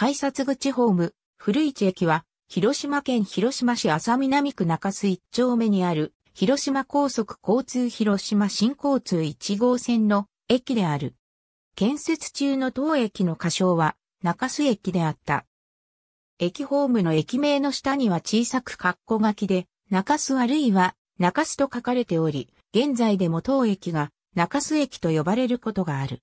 改札口ホーム、古市駅は、広島県広島市浅南区中洲一丁目にある、広島高速交通広島新交通1号線の駅である。建設中の当駅の仮称は、中洲駅であった。駅ホームの駅名の下には小さく括弧書きで、中洲あるいは、中洲と書かれており、現在でも当駅が、中洲駅と呼ばれることがある。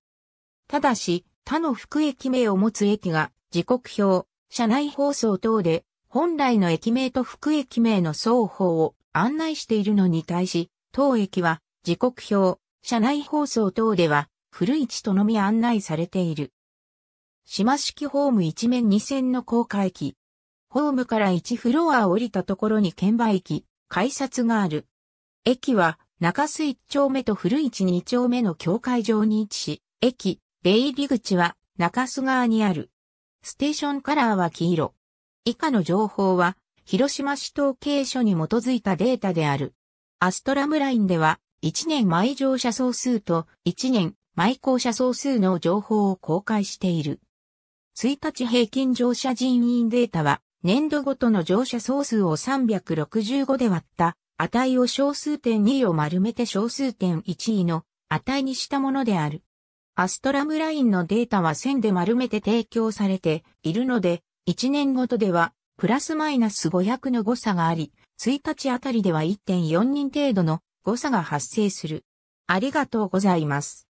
ただし、他の副駅名を持つ駅が、時刻表、車内放送等で、本来の駅名と副駅名の双方を案内しているのに対し、当駅は、時刻表、車内放送等では、古市とのみ案内されている。島式ホーム一面二線の高架駅。ホームから1フロア降りたところに券売機、改札がある。駅は、中洲1丁目と古市2丁目の境界上に位置し、駅、出入り口は中洲側にある。ステーションカラーは黄色。以下の情報は、広島市統計所に基づいたデータである。アストラムラインでは、1年毎乗車総数と1年毎降車総数の情報を公開している。1日平均乗車人員データは、年度ごとの乗車総数を365で割った値を小数点2を丸めて小数点1位の値にしたものである。アストラムラインのデータは線で丸めて提供されているので、1年ごとでは、プラスマイナス500の誤差があり、1日あたりでは1.4人程度の誤差が発生する。ありがとうございます。